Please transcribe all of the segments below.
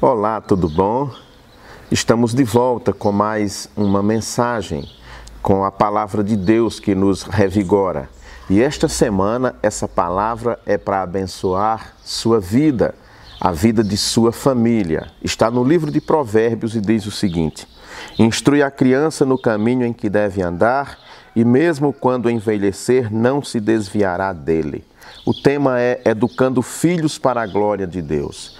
Olá, tudo bom? Estamos de volta com mais uma mensagem com a palavra de Deus que nos revigora. E esta semana essa palavra é para abençoar sua vida, a vida de sua família. Está no livro de Provérbios e diz o seguinte: Instrui a criança no caminho em que deve andar, e mesmo quando envelhecer não se desviará dele. O tema é Educando Filhos para a Glória de Deus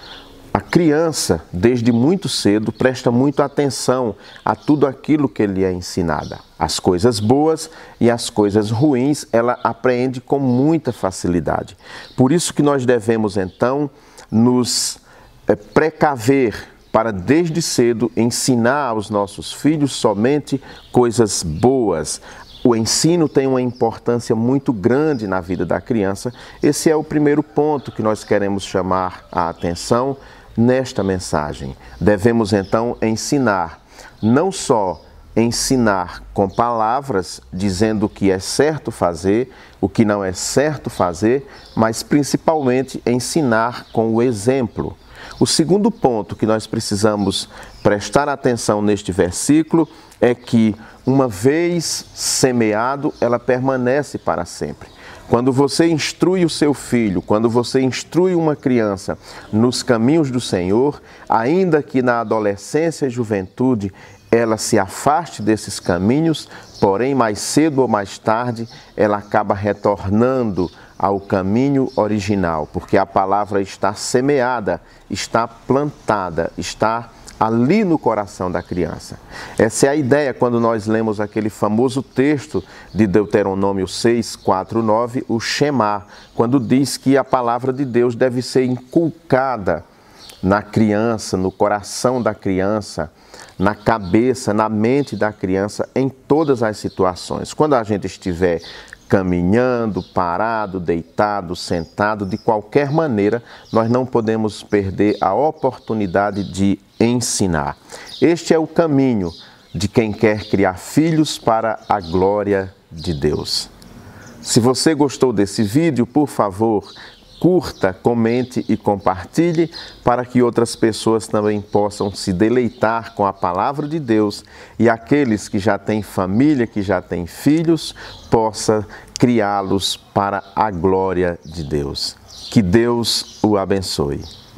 a criança, desde muito cedo, presta muita atenção a tudo aquilo que lhe é ensinada. As coisas boas e as coisas ruins ela aprende com muita facilidade. Por isso que nós devemos então nos eh, precaver para desde cedo ensinar aos nossos filhos somente coisas boas, o ensino tem uma importância muito grande na vida da criança. Esse é o primeiro ponto que nós queremos chamar a atenção nesta mensagem. Devemos então ensinar, não só ensinar com palavras, dizendo o que é certo fazer, o que não é certo fazer, mas principalmente ensinar com o exemplo. O segundo ponto que nós precisamos prestar atenção neste versículo é que uma vez semeado, ela permanece para sempre. Quando você instrui o seu filho, quando você instrui uma criança nos caminhos do Senhor, ainda que na adolescência e juventude ela se afaste desses caminhos, porém mais cedo ou mais tarde ela acaba retornando ao caminho original, porque a palavra está semeada, está plantada, está ali no coração da criança. Essa é a ideia quando nós lemos aquele famoso texto de Deuteronômio 6, 4, 9, o Shema, quando diz que a palavra de Deus deve ser inculcada na criança, no coração da criança, na cabeça, na mente da criança, em todas as situações. Quando a gente estiver caminhando, parado, deitado, sentado, de qualquer maneira, nós não podemos perder a oportunidade de ensinar. Este é o caminho de quem quer criar filhos para a glória de Deus. Se você gostou desse vídeo, por favor, curta, comente e compartilhe para que outras pessoas também possam se deleitar com a palavra de Deus e aqueles que já têm família, que já têm filhos, possa criá-los para a glória de Deus. Que Deus o abençoe.